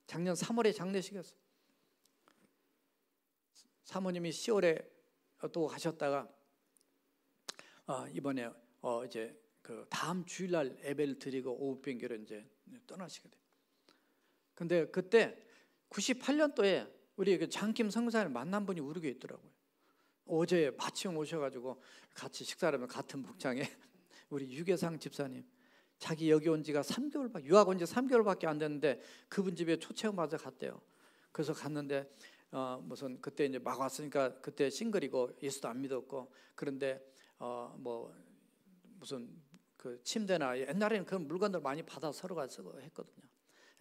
Speaker 1: 작년 3월에 장례식이었어요. 사모님이 10월에 또 가셨다가 어, 이번에 어, 이제 그 다음 주일날 예배를 드리고 오후 비행기로 이제 떠나시게 돼요. 근데 그때 98년도에 우리 그 장김 성사를 만난 분이 우르게 있더라고요. 어제 마침 오셔가지고 같이 식사를 하면 같은 복장에 우리 유계상 집사님 자기 여기 온 지가 3개월밖에 유학 온지 3개월밖에 안 됐는데 그분 집에 초청 받아 갔대요. 그래서 갔는데 어, 무슨 그때 이제 막 왔으니까 그때 싱글이고 예수도 안 믿었고 그런데 어, 뭐 무슨 그 침대나 옛날에는 그런 물건들 많이 받아 서로가 쓰고 했거든요.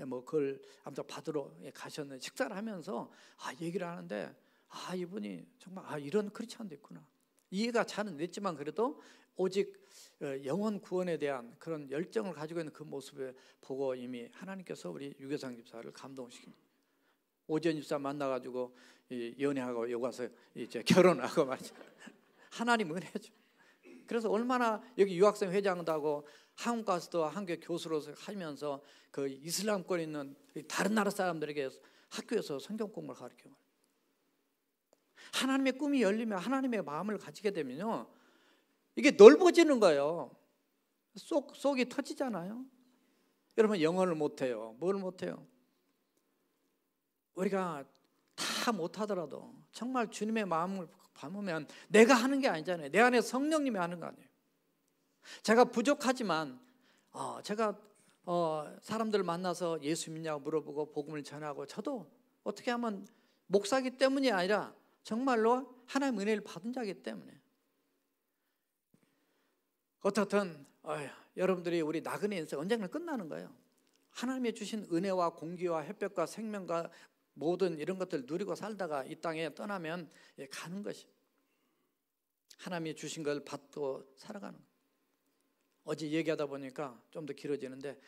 Speaker 1: 예, 뭐 그걸 아무튼 받으러 예, 가셨는데 식사를 하면서 아 얘기를 하는데 아 이분이 정말 아 이런 크리스찬도 있구나 이해가 잘은 됐지만 그래도 오직 어, 영원 구원에 대한 그런 열정을 가지고 있는 그 모습에 보고 이미 하나님께서 우리 유교상 집사를 감동시킵니다. 오전 집사 만나가지고 연애하고 여기 서 이제 결혼하고 말이죠. 하나님 은혜죠. 그래서 얼마나 여기 유학생 회장도 하고 한국 가서도 한국의 교수로서 하면서 그 이슬람권에 있는 다른 나라 사람들에게 학교에서 성경 공부를 가르쳐요. 하나님의 꿈이 열리면 하나님의 마음을 가지게 되면요. 이게 넓어지는 거예요. 속, 속이 터지잖아요. 여러분 영어를 못해요. 뭘 못해요? 우리가 다 못하더라도 정말 주님의 마음을 담으면 내가 하는 게 아니잖아요. 내 안에 성령님이 하는 거 아니에요. 제가 부족하지만 어, 제가 어, 사람들 만나서 예수 믿냐고 물어보고 복음을 전하고 저도 어떻게 하면 목사기 때문이 아니라 정말로 하나님 은혜를 받은 자기 때문에 어떻든 어휴, 여러분들이 우리 나그네 인생 언젠가 끝나는 거예요. 하나님의 주신 은혜와 공기와 햇볕과 생명과 모든 이런 것들 누리고 살다가 이 땅에 떠나면 예, 가는 것이 하나님이 주신 걸 받고 살아가는 것. 어제 얘기하다 보니까 좀 더 길어지는데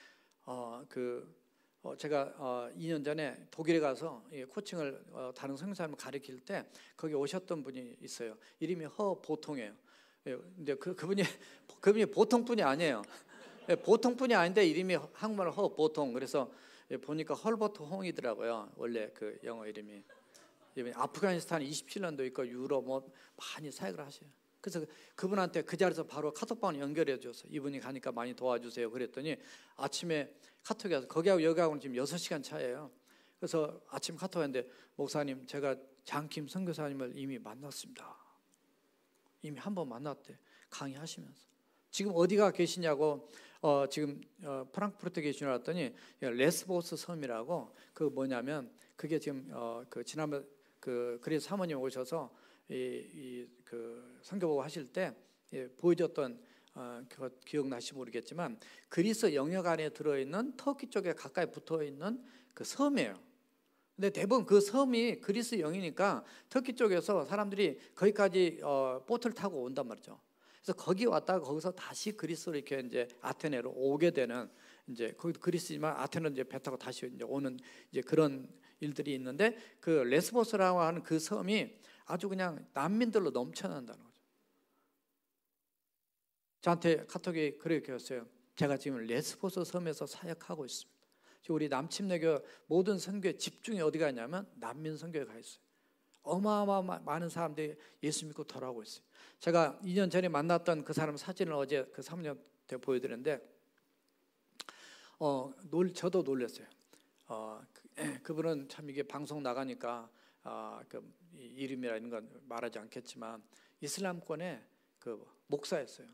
Speaker 1: 어, 그 어, 제가 어, 2년 전에 독일에 가서 예, 코칭을 어, 다른 성교사님을 가르칠 때 거기 오셨던 분이 있어요. 이름이 허보통이에요. 예, 근데 그, 그분이 그분이 보통분이 아니에요. 예, 보통분이 아닌데 이름이 한국말로 허보통. 그래서 예, 보니까 헐버트 홍이더라고요. 원래 그 영어 이름이. 아프가니스탄 27년도 있고 유럽 뭐 많이 사역을 하셔요. 그래서 그분한테 그 자리에서 바로 카톡방 연결해 줘서 이분이 가니까 많이 도와주세요. 그랬더니 아침에 카톡이 와서 거기하고 여기하고는 지금 6시간 차예요. 그래서 아침 카톡했는데 목사님 제가 장킴 선교사님을 이미 만났습니다. 이미 한 번 만났대. 강의하시면서. 지금 어디가 계시냐고 어, 지금 어, 프랑크푸르트 계시냐 했더니 레스보스 섬이라고 그 뭐냐면 그게 지금 어, 그 지난번 그 그리스 사모님 오셔서 이그 성교보고 하실 때 예, 보여줬던 어, 기억나시 모르겠지만 그리스 영역 안에 들어있는 터키 쪽에 가까이 붙어있는 그 섬이에요. 근데 대부분 그 섬이 그리스 영이니까 터키 쪽에서 사람들이 거기까지 어, 보트를 타고 온단 말이죠. 그래서 거기 왔다가 거기서 다시 그리스로 이렇게 이제 아테네로 오게 되는 이제 거기 도 그리스지만 아테네 이제 배 타고 다시 이제 오는 이제 그런 일들이 있는데 그 레스보스라고 하는 그 섬이 아주 그냥 난민들로 넘쳐난다는 거죠. 저한테 카톡이 그렇게 했어요. 제가 지금 레스포스 섬에서 사역하고 있습니다. 우리 남침내교 모든 선교의 집중이 어디 가냐면 난민 선교에 가 있어요. 어마어마 많은 사람들이 예수 믿고 돌아오고 있어요. 제가 2년 전에 만났던 그 사람 사진을 어제 그 3년 때 보여드렸는데, 어, 놀, 저도 놀랐어요. 어, 그, 분은참 이게 방송 나가니까 아, 그 이름이라는 건 말하지 않겠지만 이슬람권의 그 목사였어요.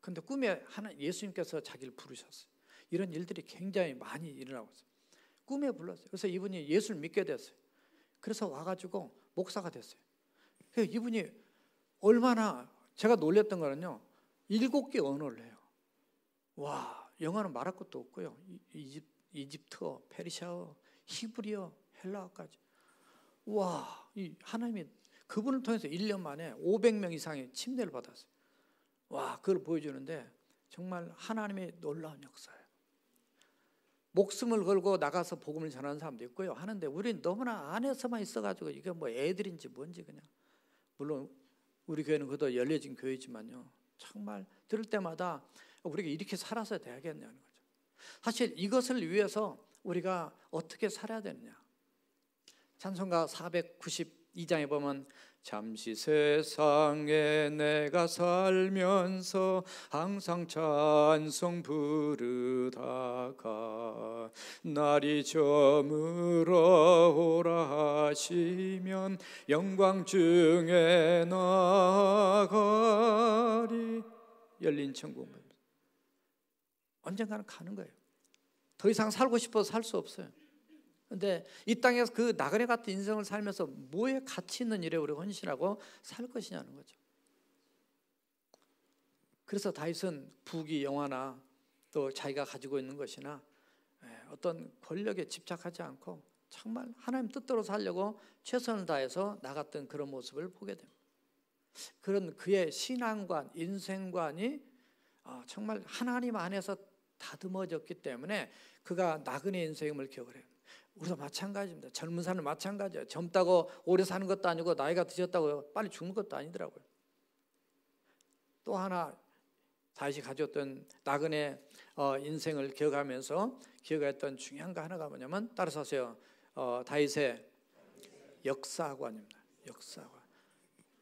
Speaker 1: 근데 꿈에 하나 예수님께서 자기를 부르셨어요. 이런 일들이 굉장히 많이 일어나고 있어요. 꿈에 불렀어요. 그래서 이분이 예수를 믿게 됐어요. 그래서 와가지고 목사가 됐어요. 그 이분이 얼마나 제가 놀랬던 거는요. 일곱 개 언어를 해요. 와 영어는 말할 것도 없고요. 이집, 이집트어, 페르시아어, 히브리어, 헬라어까지. 와, 이 하나님이 그분을 통해서 1년 만에 500명 이상의 침례를 받았어요. 와, 그걸 보여주는데 정말 하나님의 놀라운 역사예요. 목숨을 걸고 나가서 복음을 전하는 사람도 있고요. 하는데 우린 너무나 안에서만 있어가지고 이게 뭐 애들인지 뭔지 그냥 물론 우리 교회는 그도 열려진 교회지만요. 정말 들을 때마다 우리가 이렇게 살아서 돼겠냐는 거죠. 사실 이것을 위해서 우리가 어떻게 살아야 되느냐. 찬송가 492장에 보면 잠시 세상에 내가 살면서 항상 찬송 부르다가 날이 저물어 오라 하시면 영광 중에 나가리 열린 천국 언젠가는 가는 거예요. 더 이상 살고 싶어서 살 수 없어요. 근데 이 땅에서 그 나그네 같은 인생을 살면서 뭐에 가치 있는 일에 우리가 헌신하고 살 것이냐는 거죠. 그래서 다윗은 부귀 영화나 또 자기가 가지고 있는 것이나 예, 어떤 권력에 집착하지 않고 정말 하나님 뜻대로 살려고 최선을 다해서 나갔던 그런 모습을 보게 됩니다. 그런 그의 신앙관, 인생관이 아, 정말 하나님 안에서 다듬어졌기 때문에 그가 나그네 인생임을 기억을 해요. 우리도 마찬가지입니다. 젊은 사람은 마찬가지예요. 젊다고 오래 사는 것도 아니고 나이가 드셨다고 빨리 죽는 것도 아니더라고요. 또 하나 다시 가졌던 나그네 어, 인생을 기억하면서 기억했던 중요한 거 하나가 뭐냐면 따라서 하세요. 어, 다윗의 역사관입니다. 역사관.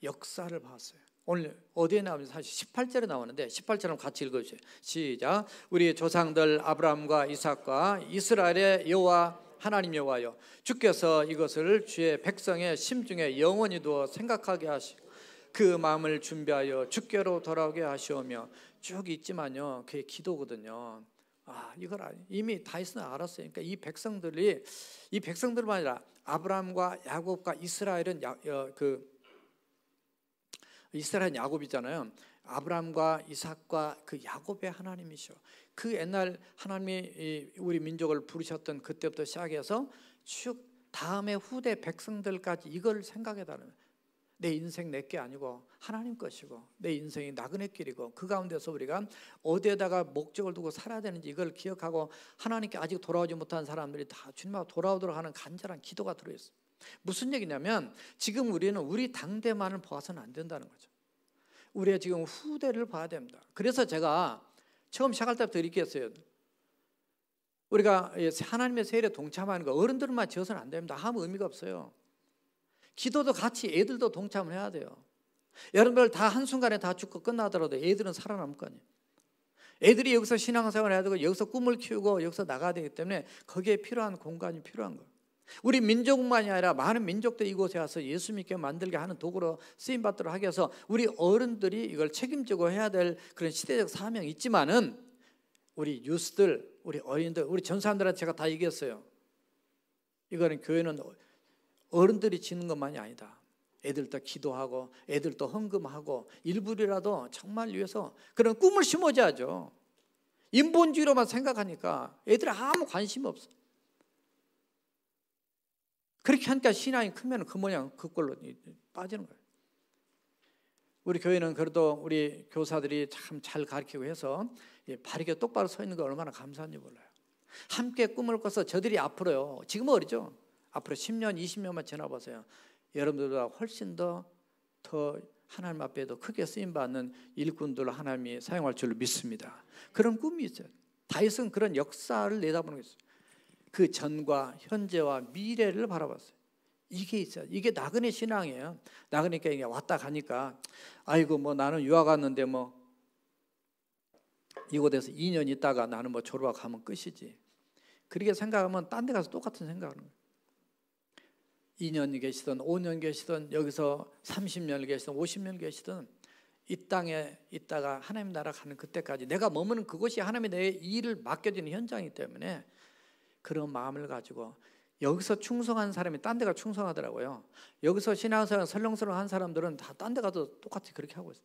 Speaker 1: 역사를 봤어요. 오늘 어디에 나오는지 사실 18절에 나오는데 18절은 같이 읽어주세요. 시작. 우리 조상들 아브라함과 이삭과 이스라엘의 여호와 하나님 여호와여 주께서 이것을 주의 백성의 심중에 영원히 두어 생각하게 하시고 그 마음을 준비하여 주께로 돌아오게 하시오며 쭉 있지만요 그게 기도거든요 아 이걸 이미 다윗은 알았어니까이 그러니까 백성들이 이 백성들만 아니라 아브라함과 야곱과 이스라엘은 야, 어, 그 이스라엘 야곱이잖아요 아브라함과 이삭과 그 야곱의 하나님이시오그 옛날 하나님이 우리 민족을 부르셨던 그때부터 시작해서 쭉 다음에 후대 백성들까지 이걸 생각해 달라는 내 인생 내게 아니고 하나님 것이고 내 인생이 나그네 길이고 그 가운데서 우리가 어디에다가 목적을 두고 살아야 되는지 이걸 기억하고 하나님께 아직 돌아오지 못한 사람들이 다 주님 하고 돌아오도록 하는 간절한 기도가 들어있어요. 무슨 얘기냐면 지금 우리는 우리 당대만을 보아서는 안 된다는 거죠. 우리가 지금 후대를 봐야 됩니다. 그래서 제가 처음 시작할 때부터 이렇게 했어요. 우리가 하나님의 세례에 동참하는 거 어른들만 지어서는 안 됩니다. 아무 의미가 없어요. 기도도 같이 애들도 동참을 해야 돼요. 여러분들 다 한순간에 다 죽고 끝나더라도 애들은 살아남을 거 아니에요. 애들이 여기서 신앙생활을 해야 되고 여기서 꿈을 키우고 여기서 나가야 되기 때문에 거기에 필요한 공간이 필요한 거예요. 우리 민족만이 아니라 많은 민족들 이곳에 와서 예수 믿게 만들게 하는 도구로 쓰임 받도록 하기 위해서 우리 어른들이 이걸 책임지고 해야 될 그런 시대적 사명이 있지만은 우리 뉴스들 우리 어린들, 우리 전 사람들한테 제가 다 얘기했어요. 이거는 교회는 어른들이 지는 것만이 아니다. 애들도 기도하고 애들도 헌금하고 일부리라도 정말 위해서 그런 꿈을 심어줘야죠. 인본주의로만 생각하니까 애들 아무 관심 없어. 그렇게 하니까 신앙이 크면 그 모양 그걸로 빠지는 거예요. 우리 교회는 그래도 우리 교사들이 참 잘 가르치고 해서 예, 바르게 똑바로 서 있는 거 얼마나 감사한지 몰라요. 함께 꿈을 꿔서 저들이 앞으로요. 지금 어리죠? 앞으로 10년, 20년만 지나보세요. 여러분들보다 훨씬 더, 더 하나님 앞에도 크게 쓰임받는 일꾼들로 하나님이 사용할 줄 믿습니다. 그런 꿈이 있어요. 다윗은 그런 역사를 내다보는 게 있어요. 그 전과 현재와 미래를 바라봤어요. 이게 있어 이게 나그네 신앙이에요. 나그니까 그러니까 이게 왔다 가니까 아이고 뭐 나는 유학 갔는데 뭐 이곳에서 2년 있다가 나는 뭐 졸업하면 끝이지. 그렇게 생각하면 딴 데 가서 똑같은 생각을 2년 계시든 5년 계시든 여기서 30년 계시든 50년 계시든 이 땅에 있다가 하나님 나라 가는 그때까지 내가 머무는 그곳이 하나님의 내 일을 맡겨주는 현장이기 때문에 그런 마음을 가지고 여기서 충성한 사람이 딴 데가 충성하더라고요. 여기서 신앙생활 설렁설렁한 사람들은 다 딴데 가도 똑같이 그렇게 하고 있어요.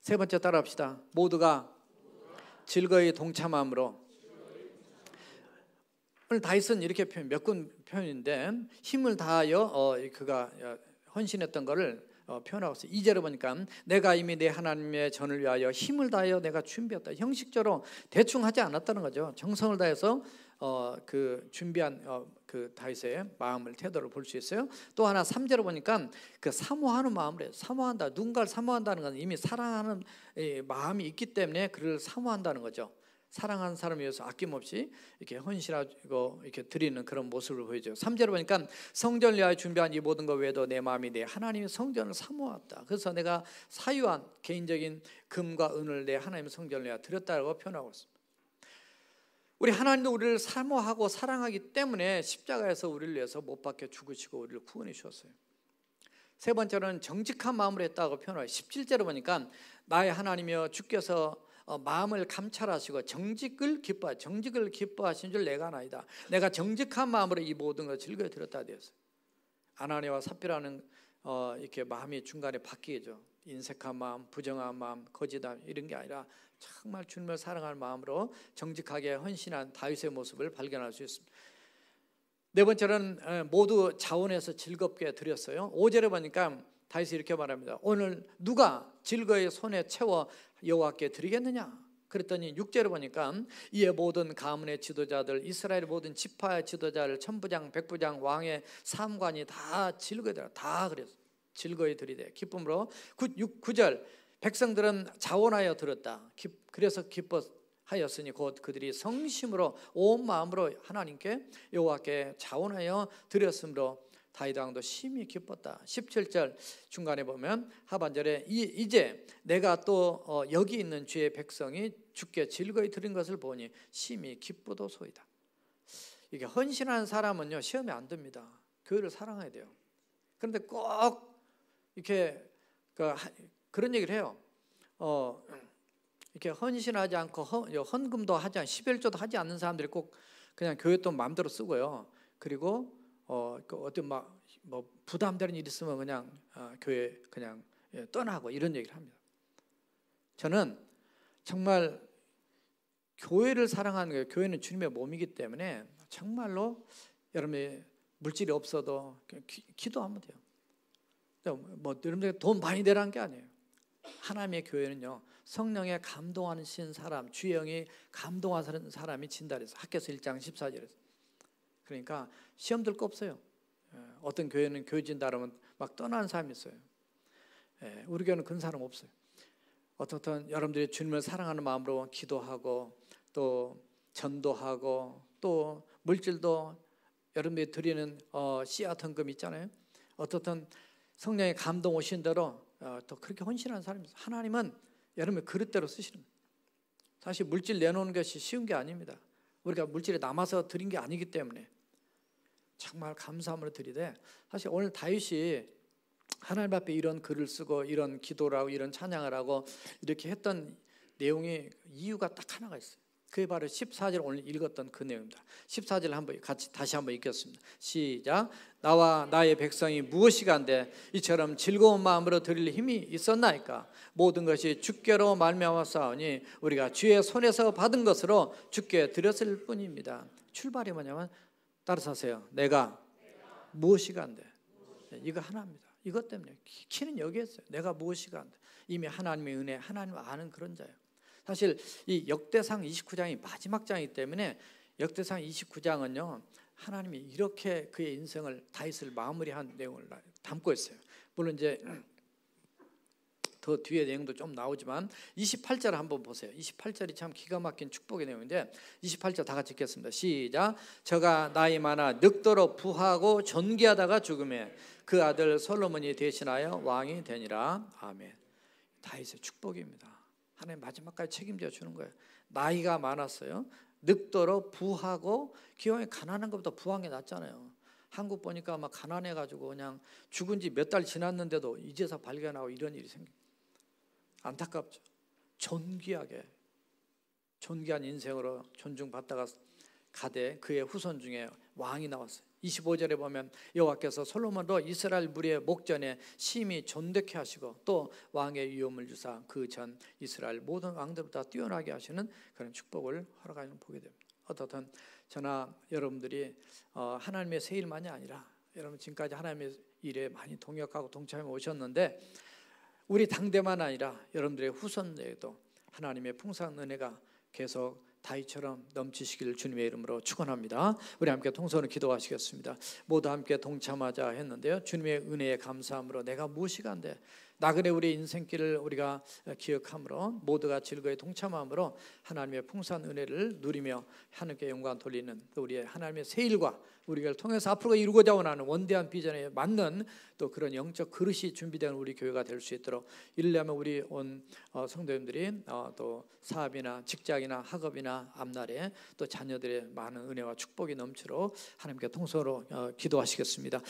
Speaker 1: 세 번째 따라합시다. 모두가 즐거이 동참함으로 오늘 다이슨 이렇게 표현 몇 군 표현인데 힘을 다하여 어, 그가 어, 헌신했던 것을 어, 표현하고 있어요. 2절을 보니까 내가 이미 내 하나님의 전을 위하여 힘을 다하여 내가 준비했다. 형식적으로 대충 하지 않았다는 거죠. 정성을 다해서 어, 그 준비한 어, 그 다윗의 마음을 태도를 볼 수 있어요. 또 하나 3절을 보니까 그 사모하는 마음을 해요. 사모한다. 누군가를 사모한다는 건 이미 사랑하는 이, 마음이 있기 때문에 그를 사모한다는 거죠. 사랑하는 사람을 위해서 아낌없이 이렇게 헌신하고 이렇게 드리는 그런 모습을 보여줘요. 3절을 보니까 성전을 위하여 준비한 이 모든 것 외에도 내 마음이 내 하나님의 성전을 사모았다. 그래서 내가 사유한 개인적인 금과 은을 내 하나님의 성전을 위하여 드렸다고 표현하고 있습니다. 우리 하나님도 우리를 사모하고 사랑하기 때문에 십자가에서 우리를 위해서 못 박혀 죽으시고 우리를 구원해 주셨어요. 세번째는 정직한 마음으로 했다고 표현해 17절을 보니까 나의 하나님이여 주께서 어, 마음을 감찰하시고 정직을 기뻐 정직을 기뻐하신 줄 내가 나이다 내가 정직한 마음으로 이 모든 걸 즐겨 드렸다 되었어요. 아나니와 삽비라는 어, 이렇게 마음이 중간에 바뀌죠. 인색한 마음, 부정한 마음, 거짓함 이런 게 아니라 정말 주님을 사랑하는 마음으로 정직하게 헌신한 다윗의 모습을 발견할 수 있습니다. 네 번째는 어, 모두 자원해서 즐겁게 드렸어요. 5절에 보니까 다윗이 이렇게 말합니다. 오늘 누가 즐거의 손에 채워 여호와께 드리겠느냐? 그랬더니 6절에 보니까 이에 모든 가문의 지도자들 이스라엘 모든 지파의 지도자를 천부장 백부장 왕의 삼관이 다 즐거이 들다 그랬어. 즐거이 들이되 기쁨으로 9절 백성들은 자원하여 들었다. 기, 그래서 기뻐하였으니 곧 그들이 성심으로 온 마음으로 하나님께 여호와께 자원하여 드렸으므로 다윗 왕도 심히 기뻤다. 17절 중간에 보면 하반절에 이, 제 내가 또 어, 여기 있는 주의 백성이 주께 즐거이 드린 것을 보니 심히 기쁘도 소이다. 이게 헌신한 사람은요 시험에 안 듭니다. 교회를 사랑해야 돼요. 그런데 꼭 이렇게 그 그런 얘기를 해요. 어, 이렇게 헌신하지 않고 헌, 금도 하지 않고 1조도 하지 않는 사람들이 꼭 그냥 교회 돈 마음대로 쓰고요. 그리고 어, 그 어떤 막뭐 부담되는 일 있으면 그냥 어, 교회 그냥 예, 떠나고 이런 얘기를 합니다. 저는 정말 교회를 사랑하는 거예요. 교회는 주님의 몸이기 때문에 정말로 여러분이 물질이 없어도 기, 기도하면 돼요. 뭐, 뭐 여러분들 돈 많이 내라는 게 아니에요. 하나님의 교회는요 성령에 감동하는 신 사람 주 영이 감동하는 사람이 진다 그래서 학교서 1장 14절에서 그러니까 시험 들거 없어요 예, 어떤 교회는 교진다 회 그러면 막 떠나는 사람이 있어요 예, 우리 교회는 그런 사람 없어요 어떻든 여러분들이 주님을 사랑하는 마음으로 기도하고 또 전도하고 또 물질도 여러분들이 드리는 어, 씨앗 헌금 있잖아요 어떻든 성령의 감동 오신 대로 어, 더 그렇게 헌신하는 사람입니다. 하나님은 여러분의 그릇대로 쓰시는 사실 물질 내놓는 것이 쉬운 게 아닙니다. 우리가 물질이 남아서 드린 게 아니기 때문에 정말 감사함으로 드리되 사실 오늘 다윗이 하나님 앞에 이런 글을 쓰고 이런 기도라고 이런 찬양을 하고 이렇게 했던 내용이 이유가 딱 하나가 있어요. 그게 바로 14절 오늘 읽었던 그 내용입니다. 14절 한번 같이 다시 한번 읽겠습니다. 시작. 나와 나의 백성이 무엇이 간데 이처럼 즐거운 마음으로 드릴 힘이 있었나이까 모든 것이 주께로 말미암았사오니 우리가 주의 손에서 받은 것으로 주께 드렸을 뿐입니다. 출발이 뭐냐면 따라서 세요 내가 무엇이 간데 네, 이거 하나입니다. 이것 때문에 키는 여기 있어요. 내가 무엇이 간데 이미 하나님의 은혜 하나님 아는 그런 자예요. 사실 이 역대상 29장이 마지막 장이기 때문에 역대상 29장은요. 하나님이 이렇게 그의 인생을 다윗을 마무리한 내용을 담고 있어요. 물론 이제 더 뒤에 내용도 좀 나오지만 28절 한번 보세요. 28절이 참 기가 막힌 축복의 내용인데 28절 다 같이 읽겠습니다. 시작. 저가 나이 많아 늑더로 부하고 존귀하다가 죽음에 그 아들 솔로몬이 대신하여 왕이 되니라. 아멘. 다윗의 축복입니다. 하나님 마지막까지 책임져 주는 거예요. 나이가 많았어요. 늙도록 부하고 기왕에 가난한 것보다 부한 게 낫잖아요. 한국 보니까 막 가난해 가지고 그냥 죽은 지 몇 달 지났는데도 이제서 발견하고 이런 일이 생겨. 안타깝죠. 존귀하게 존귀한 인생으로 존중받다가 가되 그의 후손 중에 왕이 나왔어요. 25절에 보면 여호와께서 솔로몬도 이스라엘 무리의 목전에 심히 존득케 하시고 또 왕의 위엄을 주사 그 전 이스라엘 모든 왕들보다 뛰어나게 하시는 그런 축복을 허락하는 보게 됩니다. 어떻든 저나 여러분들이 어, 하나님의 세 일만이 아니라 여러분 지금까지 하나님의 일에 많이 동역하고 동참해 오셨는데 우리 당대만 아니라 여러분들의 후손에도 하나님의 풍성한 은혜가 계속 다이처럼 넘치시기를 주님의 이름으로 축원합니다. 우리 함께 통성으로 기도하시겠습니다. 모두 함께 동참하자 했는데요. 주님의 은혜에 감사함으로 내가 무엇이간데 나그네 우리 인생길을 우리가 어, 기억함으로 모두가 즐거이 동참함으로 하나님의 풍산 은혜를 누리며 하나님께 영광 돌리는 우리의 하나님의 새 일과 우리를 통해서 앞으로 이루고자 원하는 원대한 비전에 맞는 또 그런 영적 그릇이 준비된 우리 교회가 될 수 있도록 일려면 우리 온 어, 성도님들이 어, 또 사업이나 직장이나 학업이나 앞날에 또 자녀들의 많은 은혜와 축복이 넘치도록 하나님께 통성으로 기도하시겠습니다.